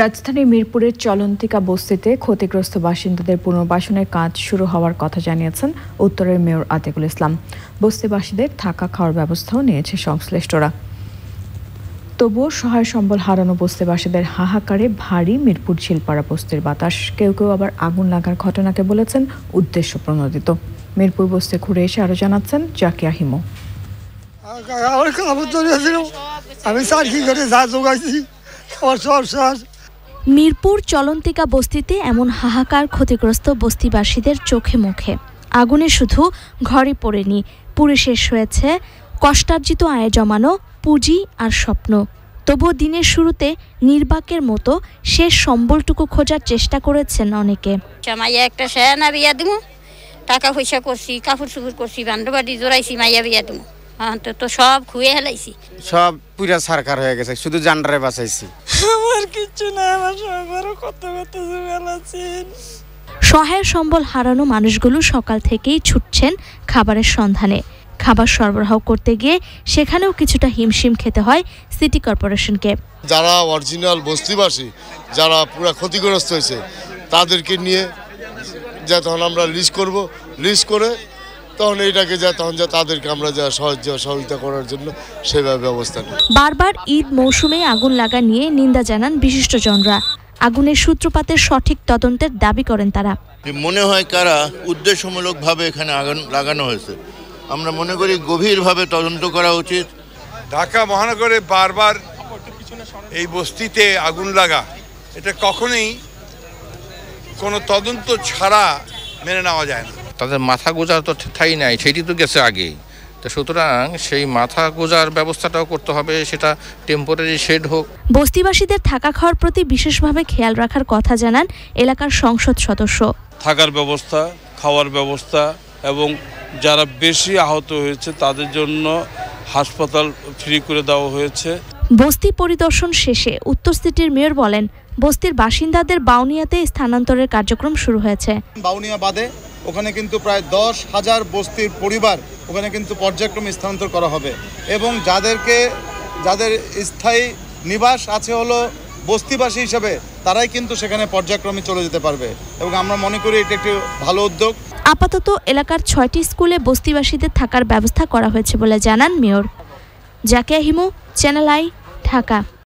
রাজধানীর মিরপুরের চলন্তিকা বস্তিতে ক্ষতিগ্রস্ত বাসিন্দাদের পুনর্বাসনের কাজ শুরু হওয়ার কথা জানিয়েছেন উত্তরের মেয়র আতিকুল ইসলাম বস্তিবাসীদের থাকা খাওয়ার ব্যবস্থাও নিয়েছে সংশ্লিষ্টরা তবুও সহায় সম্বল হারানো বস্তিবাসীদের হাহাকারে ভারী মিরপুর ঝিলপাড়া বস্তির বাতাস কেউ কেউ আবার আগুন লাগার ঘটনাকে বলেছেন উদ্দেশ্য প্রণোদিত মিরপুর বস্তি ঘুরে এসে আরও জানাচ্ছেন জাকিয়া হিমো আমি সার কি করে যা যোগাইছি আমার সব মিরপুর চলন্তিকা বস্তিতে এমন হাহাকার ক্ষতিগ্রস্ত বস্তিবাসীদের চোখে মুখে আগুনে শুধু ঘরে পড়েনি পুড়ে শেষ হয়েছে কষ্টার্জিত আয় জমানো পুঁজি আর স্বপ্ন তবুও দিনের শুরুতে নির্বাকের মতো শেষ সম্বলটুকু খোঁজার চেষ্টা করেছেন অনেকে মাইয়া একটা সেনা বিয়া দিব টাকা পয়সা করছি কাপড় চুপুর করছি বান্ধবাড়ি জোড়াইছি মাইয়া বিয়া দিব সব খুঁয়ে হেলাইছি সব পুরা সরকার হয়ে গেছে শুধু জান্ডারে বাঁচাইছি আর না আমার কত কত আছেন সহায় সম্বল হারানো মানুষগুলো সকাল থেকেই ছুটছেন খাবারের সন্ধানে খাবার সরবরাহ করতে গিয়ে সেখানেও কিছুটা হিমশিম খেতে হয় সিটি কর্পোরেশনকে যারা অরিজিনাল বস্তিবাসী যারা পুরো ক্ষতিগ্রস্ত হয়েছে তাদেরকে নিয়ে যা তখন আমরা লিস্ট করব লিস্ট করে তখন এটাকে যা তখন যা তাদেরকে আমরা যা সাহায্য সহযোগিতা করার জন্য সেভাবে ব্যবস্থা নিই বারবার ঈদ মৌসুমে আগুন লাগা নিয়ে নিন্দা জানান বিশিষ্টজনরা আগুনের সূত্রপাতের সঠিক তদন্তের দাবি করেন তারা মনে হয় কারা উদ্দেশ্যমূলকভাবে এখানে আগুন লাগানো হয়েছে আমরা মনে করি গভীরভাবে তদন্ত করা উচিত ঢাকা মহানগরে বারবার এই বস্তিতে আগুন লাগা এটা কখনোই কোনো তদন্ত ছাড়া মেনে নেওয়া যায় না তাদের মাথা গোজার তো ঠাই নাই সেটি তো গেছে আগেই তো সুতরাং সেই মাথা গোজার ব্যবস্থাটাও করতে হবে সেটা টেম্পোরারি শেড হোক বস্তিবাসীদের থাকা খাওয়ার প্রতি বিশেষভাবে খেয়াল রাখার কথা জানান এলাকার সংসদ সদস্য থাকার ব্যবস্থা খাওয়ার ব্যবস্থা এবং যারা বেশি আহত হয়েছে তাদের জন্য হাসপাতাল ফ্রি করে দেওয়া হয়েছে বস্তি পরিদর্শন শেষে উত্তর সিটির মেয়র বলেন বস্তির বাসিন্দাদের বাউনিয়াতে স্থানান্তরের কার্যক্রম শুরু হয়েছে বাউনিয়া বাদে ওখানে কিন্তু প্রায় দশ হাজার বস্তির পরিবার ওখানে কিন্তু পর্যায়ক্রমে স্থানান্তর করা হবে এবং যাদেরকে যাদের স্থায়ী নিবাস আছে হলো বস্তিবাসী হিসেবে তারাই কিন্তু সেখানে পর্যায়ক্রমে চলে যেতে পারবে এবং আমরা মনে করি এটা একটি ভালো উদ্যোগ আপাতত এলাকার ছয়টি স্কুলে বস্তিবাসীদের থাকার ব্যবস্থা করা হয়েছে বলে জানান mayor Zakia Himu Channel I Dhaka